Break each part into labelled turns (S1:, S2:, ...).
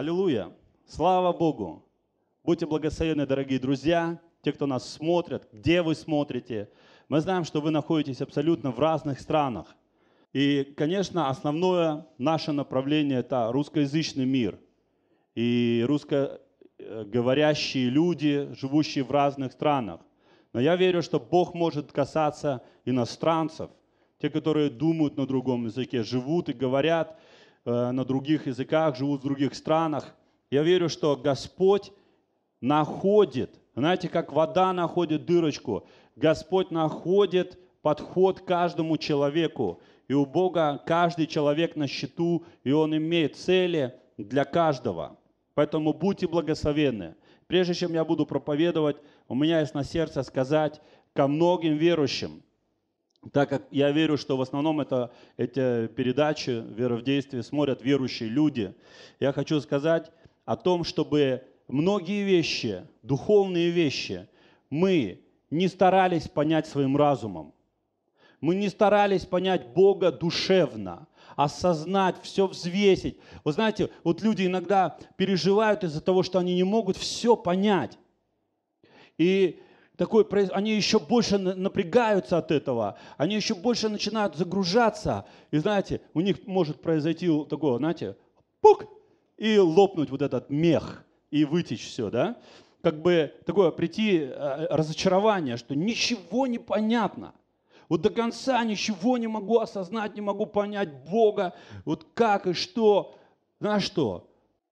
S1: Аллилуйя! Слава Богу! Будьте благословенны, дорогие друзья, те, кто нас смотрят, где вы смотрите. Мы знаем, что вы находитесь абсолютно в разных странах. И, конечно, основное наше направление – это русскоязычный мир. И русскоговорящие люди, живущие в разных странах. Но я верю, что Бог может касаться иностранцев, те, которые думают на другом языке, живут и говорят – Э, на других языках, живут в других странах. Я верю, что Господь находит, знаете, как вода находит дырочку, Господь находит подход каждому человеку. И у Бога каждый человек на счету, и Он имеет цели для каждого. Поэтому будьте благословенны. Прежде чем я буду проповедовать, у меня есть на сердце сказать ко многим верующим – так как я верю, что в основном это, эти передачи «Вера в действие» смотрят верующие люди, я хочу сказать о том, чтобы многие вещи, духовные вещи, мы не старались понять своим разумом. Мы не старались понять Бога душевно, осознать, все взвесить. Вы знаете, вот люди иногда переживают из-за того, что они не могут все понять. И такой, они еще больше напрягаются от этого, они еще больше начинают загружаться. И знаете, у них может произойти такое, знаете, пук, и лопнуть вот этот мех, и вытечь все, да? Как бы такое прийти э, разочарование, что ничего не понятно. Вот до конца ничего не могу осознать, не могу понять Бога, вот как и что. Знаешь что?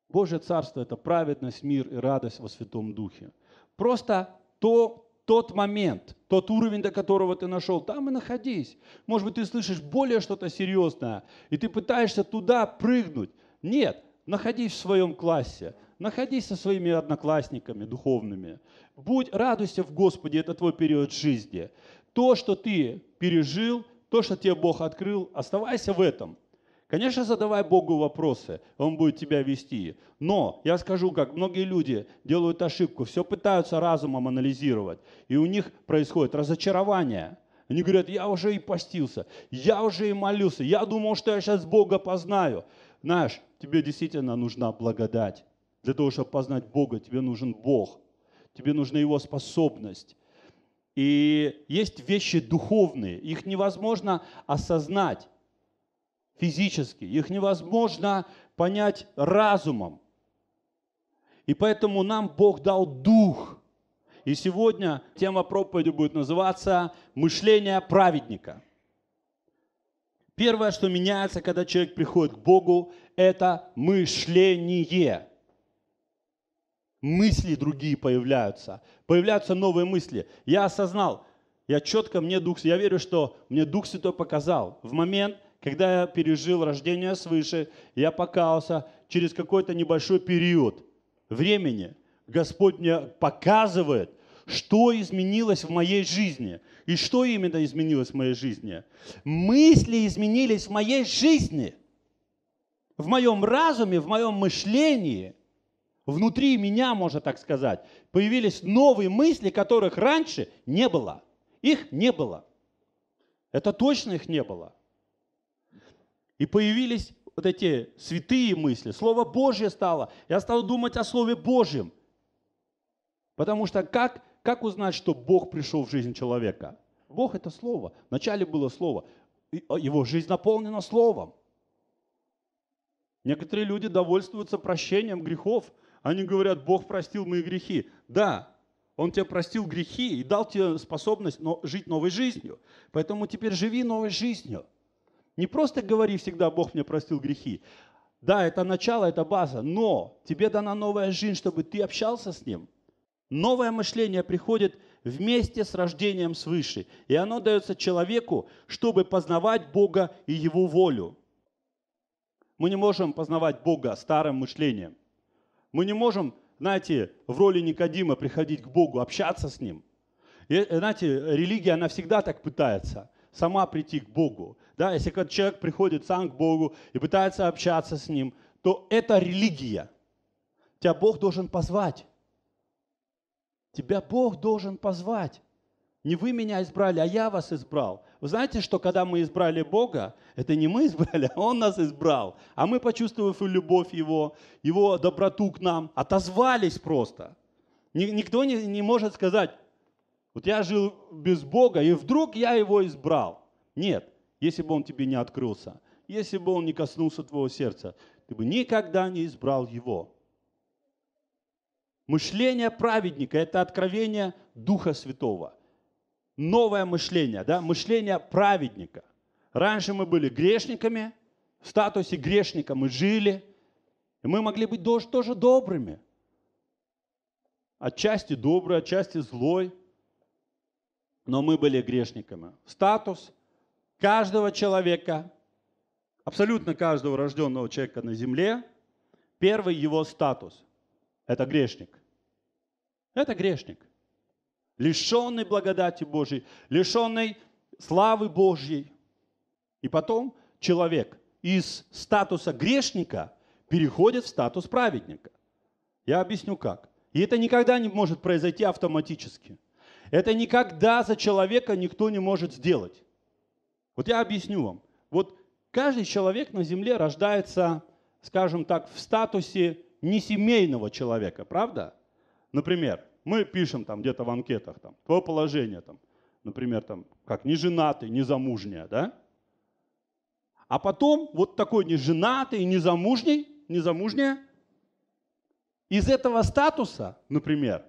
S1: Божье Царство – это праведность, мир и радость во Святом Духе. Просто то, тот момент, тот уровень, до которого ты нашел, там и находись. Может быть, ты слышишь более что-то серьезное, и ты пытаешься туда прыгнуть. Нет, находись в своем классе, находись со своими одноклассниками духовными. Будь, радуйся в Господе, это твой период жизни. То, что ты пережил, то, что тебе Бог открыл, оставайся в этом – Конечно, задавай Богу вопросы, Он будет тебя вести. Но я скажу, как многие люди делают ошибку, все пытаются разумом анализировать, и у них происходит разочарование. Они говорят, я уже и постился, я уже и молился, я думал, что я сейчас Бога познаю. Знаешь, тебе действительно нужна благодать. Для того, чтобы познать Бога, тебе нужен Бог, тебе нужна Его способность. И есть вещи духовные, их невозможно осознать физически, их невозможно понять разумом. И поэтому нам Бог дал дух. И сегодня тема проповеди будет называться «Мышление праведника». Первое, что меняется, когда человек приходит к Богу, это мышление. Мысли другие появляются. Появляются новые мысли. Я осознал, я четко, мне Дух, я верю, что мне Дух Святой показал в момент, когда я пережил рождение свыше, я покаялся через какой-то небольшой период времени. Господь мне показывает, что изменилось в моей жизни. И что именно изменилось в моей жизни? Мысли изменились в моей жизни, в моем разуме, в моем мышлении. Внутри меня, можно так сказать, появились новые мысли, которых раньше не было. Их не было. Это точно их не было. И появились вот эти святые мысли. Слово Божье стало. Я стал думать о Слове Божьем. Потому что как, как узнать, что Бог пришел в жизнь человека? Бог – это Слово. Вначале было Слово. А, его жизнь наполнена Словом. Некоторые люди довольствуются прощением грехов. Они говорят, Бог простил мои грехи. Да, Он тебе простил грехи и дал тебе способность жить новой жизнью. Поэтому теперь живи новой жизнью – не просто говори всегда, Бог мне простил грехи. Да, это начало, это база, но тебе дана новая жизнь, чтобы ты общался с Ним. Новое мышление приходит вместе с рождением свыше, и оно дается человеку, чтобы познавать Бога и Его волю. Мы не можем познавать Бога старым мышлением. Мы не можем, знаете, в роли Никодима приходить к Богу, общаться с Ним. И, э, знаете, религия, она всегда так пытается сама прийти к Богу. Да, если человек приходит сам к Богу и пытается общаться с Ним, то это религия. Тебя Бог должен позвать. Тебя Бог должен позвать. Не вы меня избрали, а я вас избрал. Вы знаете, что когда мы избрали Бога, это не мы избрали, а Он нас избрал. А мы, почувствовав любовь Его, Его доброту к нам, отозвались просто. Никто не, не может сказать, вот я жил без Бога, и вдруг я его избрал. Нет, если бы он тебе не открылся, если бы он не коснулся твоего сердца, ты бы никогда не избрал его. Мышление праведника – это откровение Духа Святого. Новое мышление, да, мышление праведника. Раньше мы были грешниками, в статусе грешника мы жили, и мы могли быть тоже добрыми. Отчасти добрый, отчасти злой – но мы были грешниками. Статус каждого человека, абсолютно каждого рожденного человека на земле, первый его статус – это грешник. Это грешник. Лишенный благодати Божьей, лишенный славы Божьей. И потом человек из статуса грешника переходит в статус праведника. Я объясню как. И это никогда не может произойти автоматически – это никогда за человека никто не может сделать. Вот я объясню вам. Вот каждый человек на земле рождается, скажем так, в статусе несемейного человека, правда? Например, мы пишем там где-то в анкетах, там, твое положение, там, например, там, как не женатый, не замужняя, да? А потом вот такой не не женатый, замужний, не замужняя из этого статуса, например,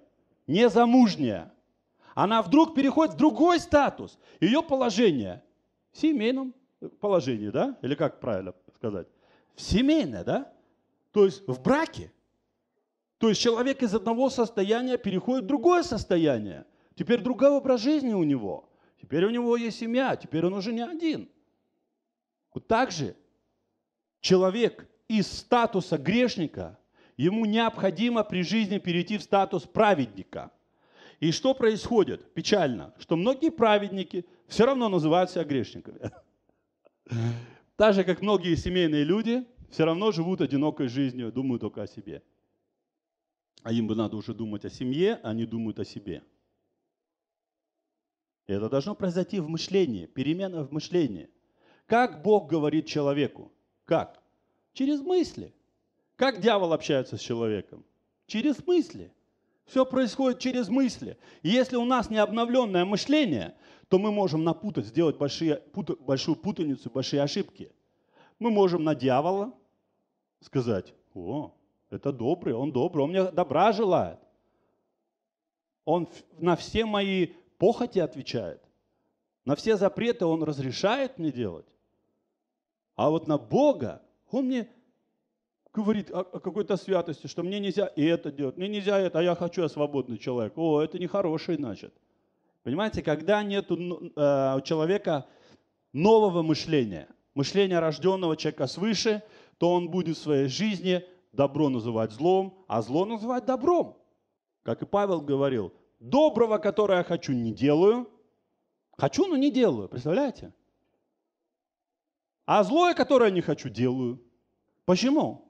S1: не замужняя она вдруг переходит в другой статус. Ее положение в семейном положении, да? Или как правильно сказать? В семейное, да? То есть в браке. То есть человек из одного состояния переходит в другое состояние. Теперь другой образ жизни у него. Теперь у него есть семья, теперь он уже не один. Вот так же человек из статуса грешника, ему необходимо при жизни перейти в статус праведника – и что происходит? Печально, что многие праведники все равно называют себя грешниками. Так же, как многие семейные люди все равно живут одинокой жизнью, думают только о себе. А им бы надо уже думать о семье, а они думают о себе. И это должно произойти в мышлении, перемена в мышлении. Как Бог говорит человеку? Как? Через мысли. Как дьявол общается с человеком? Через мысли. Все происходит через мысли. И если у нас не обновленное мышление, то мы можем напутать, сделать большие, пут, большую путаницу, большие ошибки. Мы можем на дьявола сказать, о, это добрый, он добрый, он мне добра желает. Он на все мои похоти отвечает. На все запреты он разрешает мне делать. А вот на Бога он мне говорит о, о какой-то святости, что мне нельзя и это делать, мне нельзя это, а я хочу, я свободный человек. О, это нехороший, значит. Понимаете, когда нет ну, э, у, человека нового мышления, мышления рожденного человека свыше, то он будет в своей жизни добро называть злом, а зло называть добром. Как и Павел говорил, доброго, которое я хочу, не делаю. Хочу, но не делаю, представляете? А злое, которое не хочу, делаю. Почему?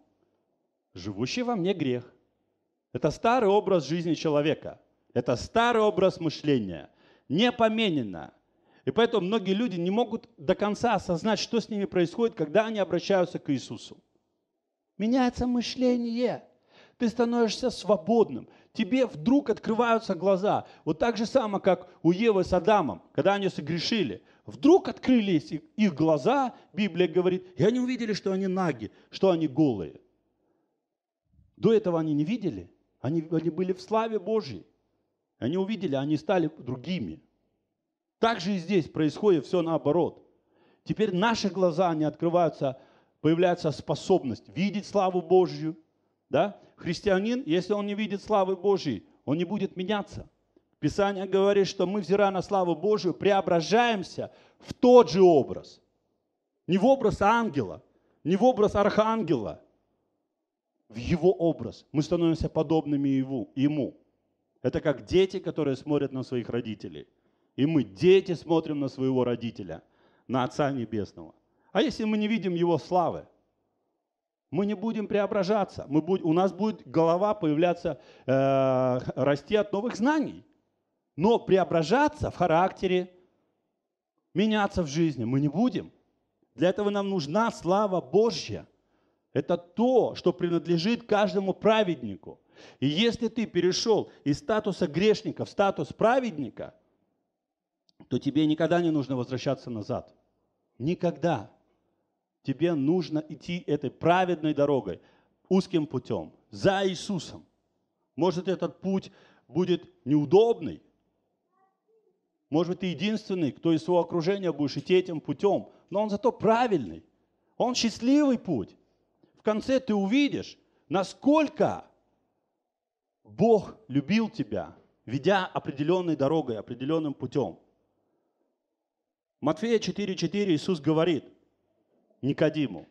S1: живущий во мне грех. Это старый образ жизни человека. Это старый образ мышления. Не поменено. И поэтому многие люди не могут до конца осознать, что с ними происходит, когда они обращаются к Иисусу. Меняется мышление. Ты становишься свободным. Тебе вдруг открываются глаза. Вот так же само, как у Евы с Адамом, когда они согрешили. Вдруг открылись их глаза, Библия говорит, и они увидели, что они наги, что они голые. До этого они не видели. Они, они были в славе Божьей. Они увидели, они стали другими. Так же и здесь происходит все наоборот. Теперь наши глаза, они открываются, появляется способность видеть славу Божью. Да? Христианин, если он не видит славы Божьей, он не будет меняться. Писание говорит, что мы, взирая на славу Божию, преображаемся в тот же образ. Не в образ ангела, не в образ архангела – в Его образ. Мы становимся подобными Ему. Это как дети, которые смотрят на своих родителей. И мы, дети, смотрим на своего родителя, на Отца Небесного. А если мы не видим Его славы, мы не будем преображаться. Мы будь, у нас будет голова появляться, э, расти от новых знаний. Но преображаться в характере, меняться в жизни мы не будем. Для этого нам нужна слава Божья. Это то, что принадлежит каждому праведнику. И если ты перешел из статуса грешника в статус праведника, то тебе никогда не нужно возвращаться назад. Никогда. Тебе нужно идти этой праведной дорогой, узким путем, за Иисусом. Может, этот путь будет неудобный. Может ты единственный, кто из своего окружения будешь идти этим путем, но он зато правильный. Он счастливый путь в конце ты увидишь, насколько Бог любил тебя, ведя определенной дорогой, определенным путем. Матфея 4,4 Иисус говорит Никодиму,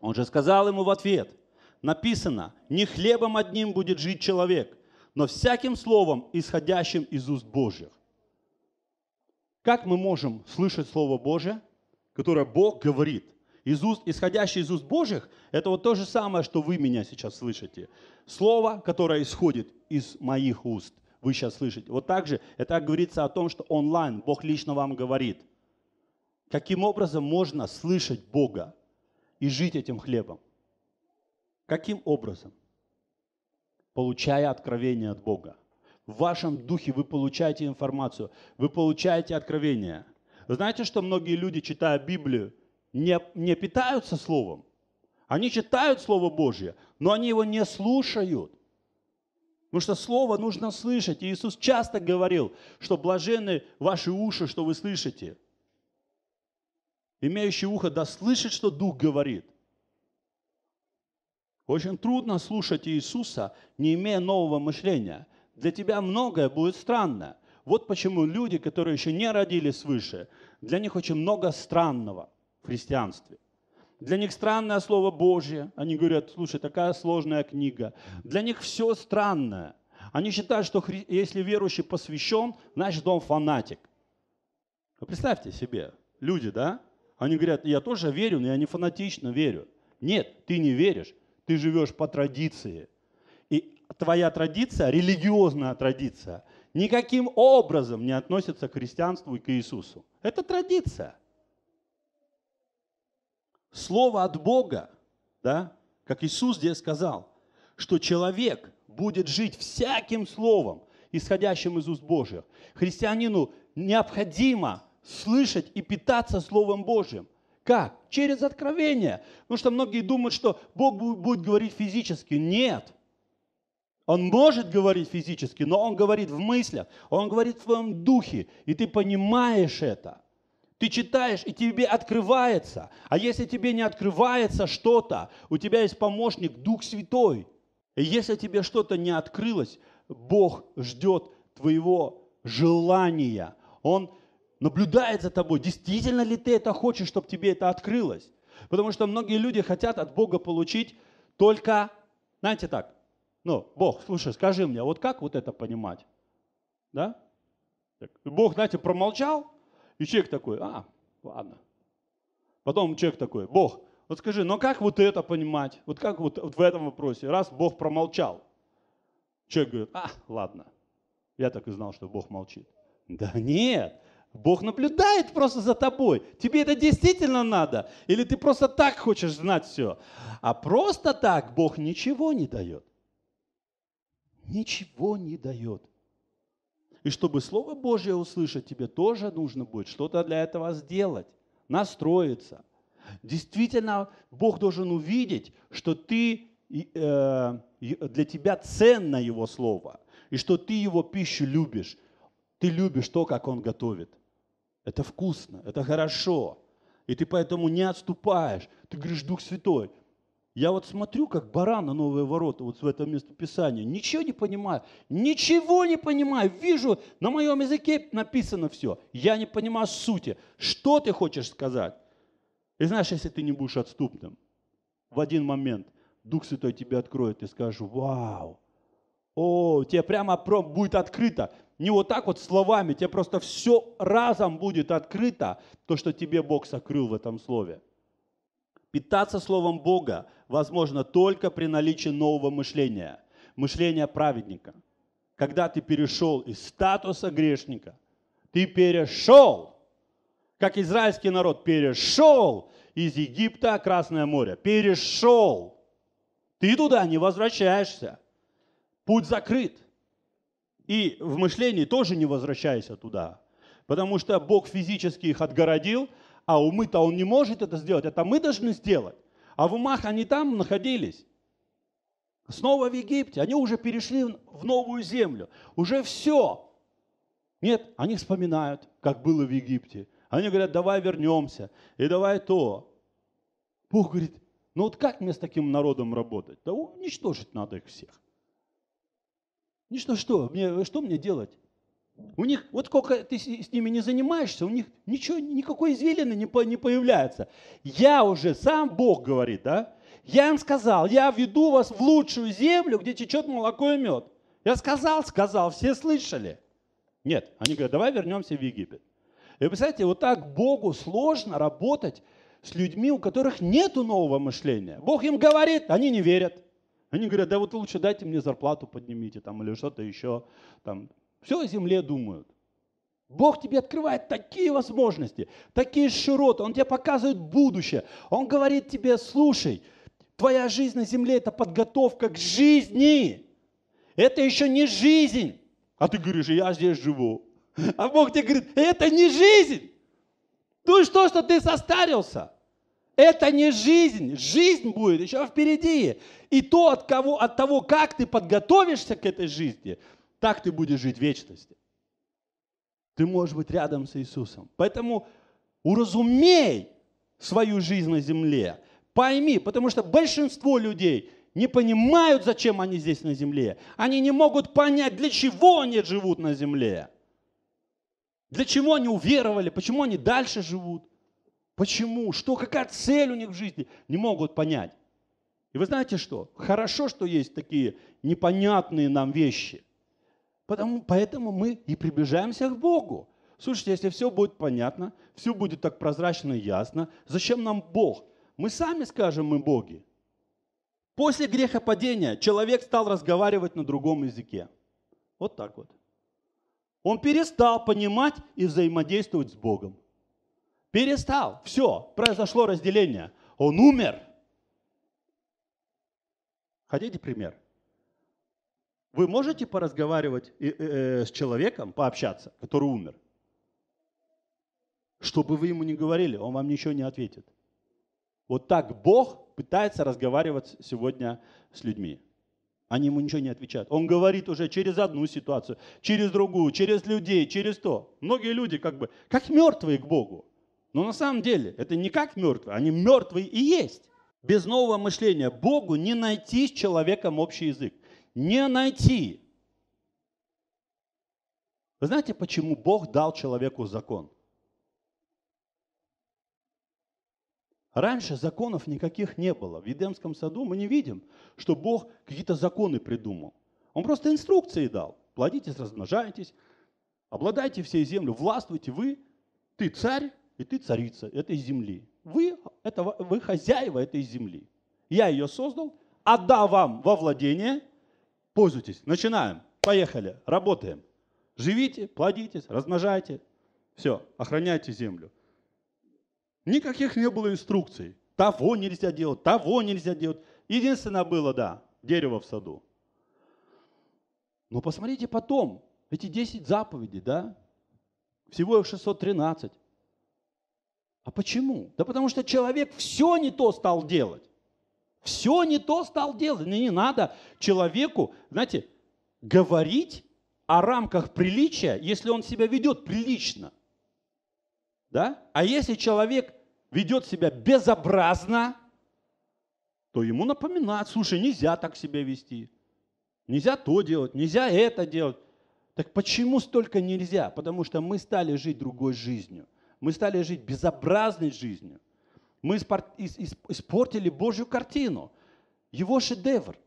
S1: он же сказал ему в ответ, написано, не хлебом одним будет жить человек, но всяким словом, исходящим из уст Божьих. Как мы можем слышать Слово Божье, которое Бог говорит? из уст, исходящее из уст Божьих, это вот то же самое, что вы меня сейчас слышите. Слово, которое исходит из моих уст, вы сейчас слышите. Вот так же это говорится о том, что онлайн Бог лично вам говорит. Каким образом можно слышать Бога и жить этим хлебом? Каким образом? Получая откровение от Бога. В вашем духе вы получаете информацию, вы получаете откровение. знаете, что многие люди, читая Библию, не, не питаются Словом. Они читают Слово Божье, но они его не слушают. Потому что Слово нужно слышать. И Иисус часто говорил, что блажены ваши уши, что вы слышите. Имеющий ухо да слышит, что Дух говорит. Очень трудно слушать Иисуса, не имея нового мышления. Для тебя многое будет странно. Вот почему люди, которые еще не родились свыше, для них очень много странного в христианстве. Для них странное слово Божье. Они говорят, слушай, такая сложная книга. Для них все странное. Они считают, что хри... если верующий посвящен, значит он фанатик. Вы представьте себе, люди, да? Они говорят, я тоже верю, но я не фанатично верю. Нет, ты не веришь, ты живешь по традиции. И твоя традиция, религиозная традиция, никаким образом не относится к христианству и к Иисусу. Это традиция – слово от Бога, да, как Иисус здесь сказал, что человек будет жить всяким словом, исходящим из уст Божьих. Христианину необходимо слышать и питаться Словом Божьим. Как? Через откровение. Потому что многие думают, что Бог будет говорить физически. Нет. Он может говорить физически, но Он говорит в мыслях, Он говорит в своем духе, и ты понимаешь это. Ты читаешь, и тебе открывается. А если тебе не открывается что-то, у тебя есть помощник, Дух Святой. И если тебе что-то не открылось, Бог ждет твоего желания. Он наблюдает за тобой, действительно ли ты это хочешь, чтобы тебе это открылось. Потому что многие люди хотят от Бога получить только, знаете так, ну, Бог, слушай, скажи мне, вот как вот это понимать? Да? Бог, знаете, промолчал, и человек такой, а, ладно. Потом человек такой, Бог, вот скажи, но как вот это понимать? Вот как вот, вот в этом вопросе? Раз Бог промолчал. Человек говорит, а, ладно. Я так и знал, что Бог молчит. Да нет, Бог наблюдает просто за тобой. Тебе это действительно надо? Или ты просто так хочешь знать все? А просто так Бог ничего не дает. Ничего не дает. И чтобы Слово Божье услышать, тебе тоже нужно будет что-то для этого сделать, настроиться. Действительно, Бог должен увидеть, что ты, э, для тебя ценно Его Слово, и что ты Его пищу любишь. Ты любишь то, как Он готовит. Это вкусно, это хорошо. И ты поэтому не отступаешь. Ты говоришь, Дух Святой, я вот смотрю, как баран на новые ворота вот в этом местописании. Ничего не понимаю. Ничего не понимаю. Вижу, на моем языке написано все. Я не понимаю сути. Что ты хочешь сказать? И знаешь, если ты не будешь отступным, в один момент Дух Святой тебе откроет и скажешь, вау, о, тебе прямо будет открыто. Не вот так вот словами, тебе просто все разом будет открыто, то, что тебе Бог сокрыл в этом слове. Питаться Словом Бога возможно только при наличии нового мышления, мышления праведника. Когда ты перешел из статуса грешника, ты перешел, как израильский народ перешел из Египта Красное море, перешел. Ты туда не возвращаешься. Путь закрыт. И в мышлении тоже не возвращайся туда, потому что Бог физически их отгородил – а умы-то он не может это сделать, это мы должны сделать. А в умах они там находились. Снова в Египте. Они уже перешли в новую землю. Уже все. Нет, они вспоминают, как было в Египте. Они говорят, давай вернемся. И давай то. Бог говорит, ну вот как мне с таким народом работать? Да уничтожить надо их всех. Ничто что, мне, что мне делать? У них, вот сколько ты с ними не занимаешься, у них ничего, никакой извилины не, по, не появляется. Я уже, сам Бог говорит, да? Я им сказал, я веду вас в лучшую землю, где течет молоко и мед. Я сказал, сказал, все слышали. Нет, они говорят, давай вернемся в Египет. И представляете, вот так Богу сложно работать с людьми, у которых нет нового мышления. Бог им говорит, они не верят. Они говорят, да вот лучше дайте мне зарплату поднимите там или что-то еще. Там, все о земле думают. Бог тебе открывает такие возможности, такие широты. Он тебе показывает будущее. Он говорит тебе, слушай, твоя жизнь на земле – это подготовка к жизни. Это еще не жизнь. А ты говоришь, я здесь живу. А Бог тебе говорит, это не жизнь. Ну и что, что ты состарился? Это не жизнь. Жизнь будет еще впереди. И то, от, кого, от того, как ты подготовишься к этой жизни – так ты будешь жить в вечности. Ты можешь быть рядом с Иисусом. Поэтому уразумей свою жизнь на земле. Пойми, потому что большинство людей не понимают, зачем они здесь на земле. Они не могут понять, для чего они живут на земле. Для чего они уверовали, почему они дальше живут. Почему, что, какая цель у них в жизни, не могут понять. И вы знаете что? Хорошо, что есть такие непонятные нам вещи – Потому, поэтому мы и приближаемся к Богу. Слушайте, если все будет понятно, все будет так прозрачно и ясно, зачем нам Бог? Мы сами скажем, мы боги. После грехопадения человек стал разговаривать на другом языке. Вот так вот. Он перестал понимать и взаимодействовать с Богом. Перестал. Все, произошло разделение. Он умер. Хотите пример? Вы можете поразговаривать э, э, э, с человеком, пообщаться, который умер? Чтобы вы ему не говорили, он вам ничего не ответит. Вот так Бог пытается разговаривать сегодня с людьми. Они ему ничего не отвечают. Он говорит уже через одну ситуацию, через другую, через людей, через то. Многие люди как бы как мертвые к Богу. Но на самом деле это не как мертвые, они мертвые и есть. Без нового мышления Богу не найти с человеком общий язык не найти. Вы знаете, почему Бог дал человеку закон? Раньше законов никаких не было. В Едемском саду мы не видим, что Бог какие-то законы придумал. Он просто инструкции дал. Плодитесь, размножайтесь, обладайте всей землей, властвуйте вы. Ты царь и ты царица этой земли. Вы, это, вы хозяева этой земли. Я ее создал, отдал вам во владение – Пользуйтесь. Начинаем. Поехали. Работаем. Живите, плодитесь, размножайте. Все, охраняйте землю. Никаких не было инструкций. Того нельзя делать, того нельзя делать. Единственное было, да, дерево в саду. Но посмотрите потом, эти 10 заповедей, да, всего их 613. А почему? Да потому что человек все не то стал делать. Все не то стал делать. Не не надо человеку, знаете, говорить о рамках приличия, если он себя ведет прилично. Да? А если человек ведет себя безобразно, то ему напоминать, слушай, нельзя так себя вести. Нельзя то делать, нельзя это делать. Так почему столько нельзя? Потому что мы стали жить другой жизнью. Мы стали жить безобразной жизнью. Мы испортили Божью картину, его шедевр.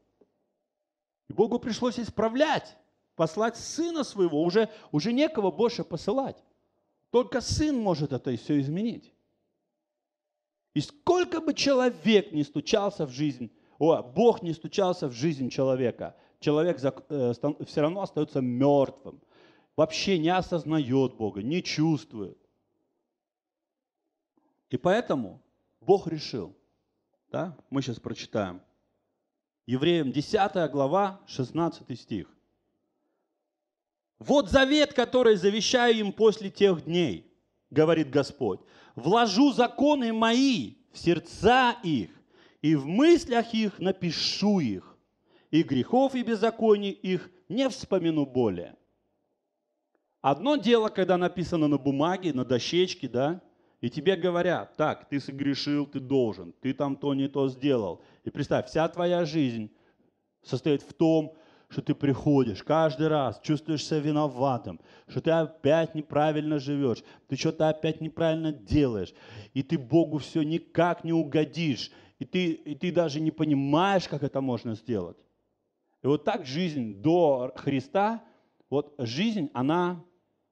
S1: И Богу пришлось исправлять, послать сына своего, уже, уже некого больше посылать. Только сын может это все изменить. И сколько бы человек не стучался в жизнь, о, Бог не стучался в жизнь человека, человек э, все равно остается мертвым, вообще не осознает Бога, не чувствует. И поэтому Бог решил. Да? Мы сейчас прочитаем. Евреям 10 глава, 16 стих. «Вот завет, который завещаю им после тех дней, — говорит Господь, — вложу законы мои в сердца их, и в мыслях их напишу их, и грехов и беззаконий их не вспомину более». Одно дело, когда написано на бумаге, на дощечке, да, и тебе говорят, так, ты согрешил, ты должен, ты там то не то сделал. И представь, вся твоя жизнь состоит в том, что ты приходишь каждый раз, чувствуешь себя виноватым, что ты опять неправильно живешь, ты что-то опять неправильно делаешь, и ты Богу все никак не угодишь, и ты, и ты даже не понимаешь, как это можно сделать. И вот так жизнь до Христа, вот жизнь, она,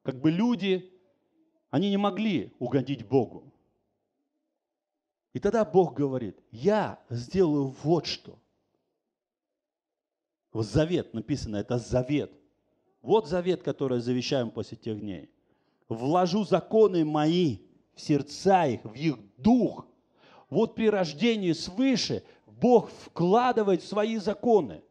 S1: как бы люди они не могли угодить Богу. И тогда Бог говорит, я сделаю вот что. В завет написано, это завет. Вот завет, который завещаем после тех дней. Вложу законы мои в сердца их, в их дух. Вот при рождении свыше Бог вкладывает свои законы.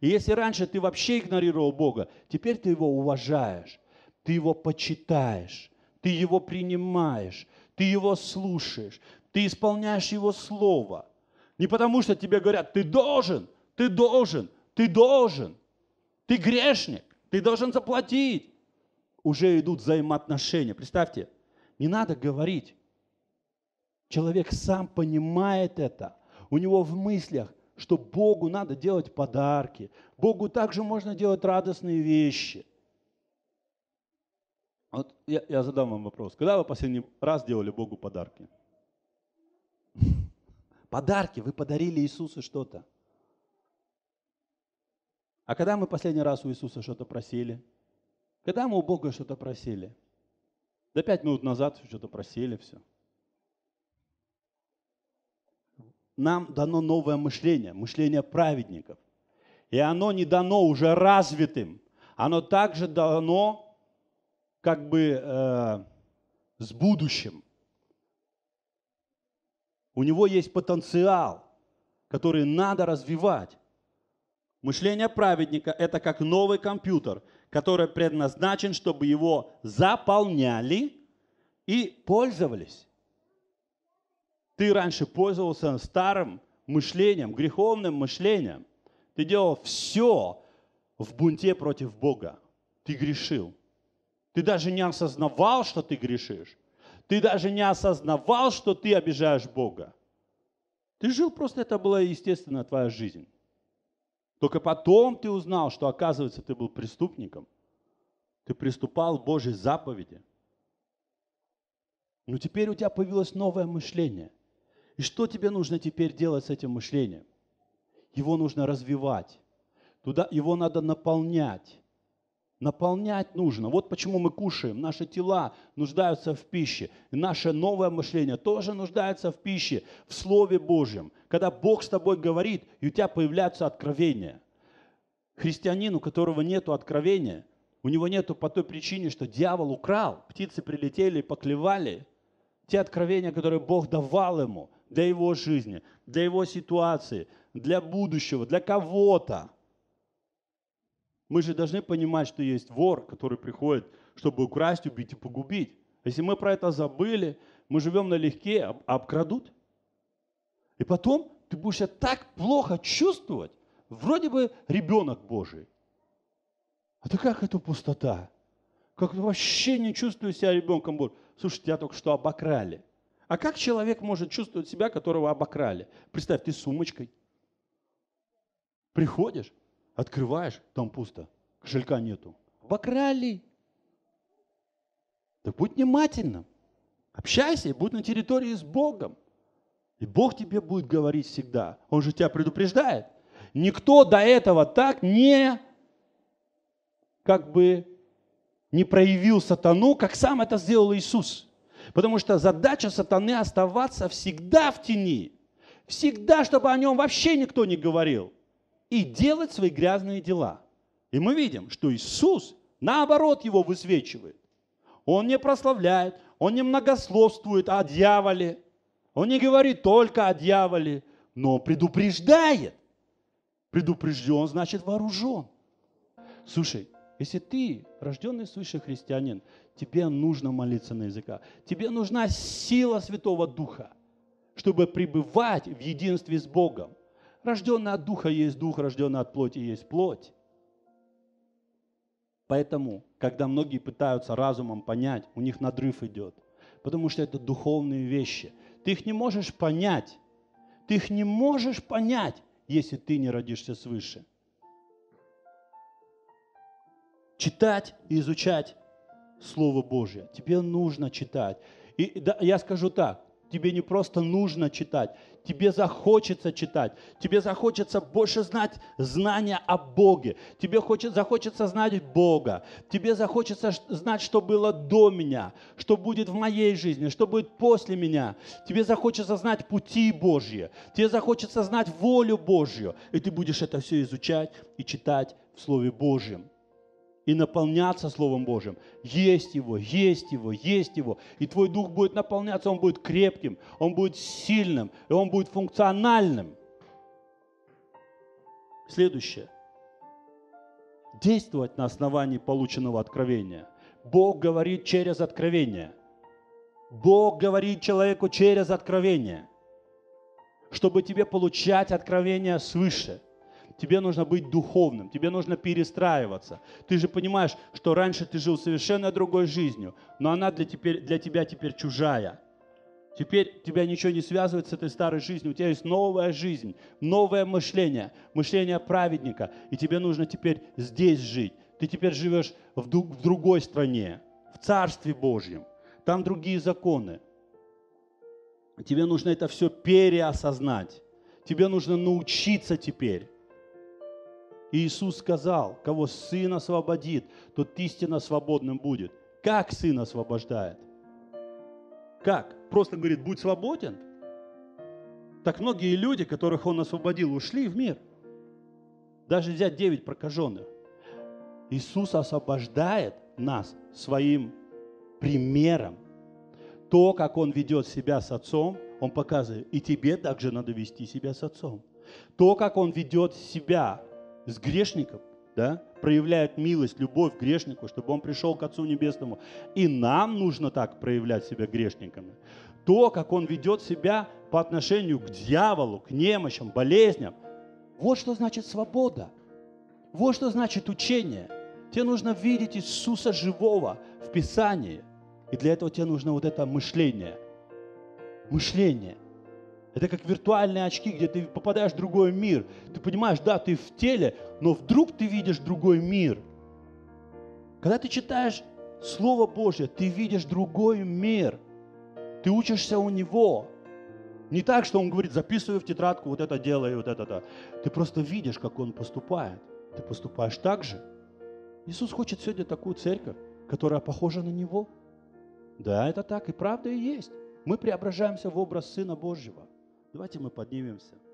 S1: И если раньше ты вообще игнорировал Бога, теперь ты его уважаешь, ты его почитаешь, ты его принимаешь, ты его слушаешь, ты исполняешь его слово. Не потому что тебе говорят, ты должен, ты должен, ты должен, ты грешник, ты должен заплатить. Уже идут взаимоотношения. Представьте, не надо говорить. Человек сам понимает это. У него в мыслях, что Богу надо делать подарки. Богу также можно делать радостные вещи – вот я, я задам вам вопрос. Когда вы последний раз делали Богу подарки? Подарки. Вы подарили Иисусу что-то. А когда мы последний раз у Иисуса что-то просили? Когда мы у Бога что-то просили? Да пять минут назад что-то просили, все. Нам дано новое мышление, мышление праведников. И оно не дано уже развитым. Оно также дано как бы э, с будущим. У него есть потенциал, который надо развивать. Мышление праведника – это как новый компьютер, который предназначен, чтобы его заполняли и пользовались. Ты раньше пользовался старым мышлением, греховным мышлением. Ты делал все в бунте против Бога. Ты грешил. Ты даже не осознавал, что ты грешишь. Ты даже не осознавал, что ты обижаешь Бога. Ты жил просто, это была естественная твоя жизнь. Только потом ты узнал, что оказывается ты был преступником. Ты приступал к Божьей заповеди. Но теперь у тебя появилось новое мышление. И что тебе нужно теперь делать с этим мышлением? Его нужно развивать. Туда его надо наполнять. Наполнять нужно. Вот почему мы кушаем. Наши тела нуждаются в пище. И наше новое мышление тоже нуждается в пище, в Слове Божьем. Когда Бог с тобой говорит, и у тебя появляются откровения. Христианин, у которого нет откровения, у него нету по той причине, что дьявол украл, птицы прилетели, и поклевали. Те откровения, которые Бог давал ему для его жизни, для его ситуации, для будущего, для кого-то – мы же должны понимать, что есть вор, который приходит, чтобы украсть, убить и погубить. Если мы про это забыли, мы живем налегке, обкрадут. И потом ты будешь себя так плохо чувствовать, вроде бы ребенок Божий. А ты как это пустота? Как вообще не чувствую себя ребенком Божьим? Слушай, тебя только что обокрали. А как человек может чувствовать себя, которого обокрали? Представь, ты с сумочкой. Приходишь, Открываешь, там пусто, кошелька нету. Покрали. Так будь внимательным. Общайся и будь на территории с Богом. И Бог тебе будет говорить всегда. Он же тебя предупреждает. Никто до этого так не, как бы, не проявил сатану, как сам это сделал Иисус. Потому что задача сатаны оставаться всегда в тени. Всегда, чтобы о нем вообще никто не говорил и делать свои грязные дела. И мы видим, что Иисус, наоборот, его высвечивает. Он не прославляет, он не многословствует о дьяволе, он не говорит только о дьяволе, но предупреждает. Предупрежден, значит вооружен. Слушай, если ты рожденный свыше христианин, тебе нужно молиться на языках. Тебе нужна сила Святого Духа, чтобы пребывать в единстве с Богом рожденный от духа есть дух, рожденный от плоти есть плоть. Поэтому, когда многие пытаются разумом понять, у них надрыв идет. Потому что это духовные вещи. Ты их не можешь понять. Ты их не можешь понять, если ты не родишься свыше. Читать и изучать Слово Божье. Тебе нужно читать. И да, я скажу так, Тебе не просто нужно читать, тебе захочется читать, тебе захочется больше знать знания о Боге, тебе хочет, захочется знать Бога, тебе захочется знать, что было до меня, что будет в моей жизни, что будет после меня, тебе захочется знать пути Божьи, тебе захочется знать волю Божью, и ты будешь это все изучать и читать в Слове Божьем и наполняться Словом Божьим. Есть его, есть его, есть его. И твой дух будет наполняться, он будет крепким, он будет сильным, и он будет функциональным. Следующее. Действовать на основании полученного откровения. Бог говорит через откровение. Бог говорит человеку через откровение, чтобы тебе получать откровение свыше – тебе нужно быть духовным, тебе нужно перестраиваться. Ты же понимаешь, что раньше ты жил совершенно другой жизнью, но она для, теперь, для тебя теперь чужая. Теперь тебя ничего не связывает с этой старой жизнью. У тебя есть новая жизнь, новое мышление, мышление праведника. И тебе нужно теперь здесь жить. Ты теперь живешь в, в другой стране, в Царстве Божьем. Там другие законы. Тебе нужно это все переосознать. Тебе нужно научиться теперь и Иисус сказал, кого Сын освободит, тот истинно свободным будет. Как Сын освобождает? Как? Просто говорит, будь свободен. Так многие люди, которых Он освободил, ушли в мир. Даже взять девять прокаженных. Иисус освобождает нас своим примером. То, как Он ведет себя с Отцом, Он показывает, и тебе также надо вести себя с Отцом. То, как Он ведет себя с грешником, да, проявляет милость, любовь к грешнику, чтобы он пришел к Отцу Небесному. И нам нужно так проявлять себя грешниками. То, как он ведет себя по отношению к дьяволу, к немощам, болезням, вот что значит свобода. Вот что значит учение. Тебе нужно видеть Иисуса живого в Писании. И для этого тебе нужно вот это мышление. Мышление – это как виртуальные очки, где ты попадаешь в другой мир. Ты понимаешь, да, ты в теле, но вдруг ты видишь другой мир. Когда ты читаешь Слово Божье, ты видишь другой мир. Ты учишься у Него. Не так, что Он говорит, записывай в тетрадку, вот это делай, вот это. то Ты просто видишь, как Он поступает. Ты поступаешь так же. Иисус хочет сегодня такую церковь, которая похожа на Него. Да, это так и правда и есть. Мы преображаемся в образ Сына Божьего – Давайте мы поднимемся.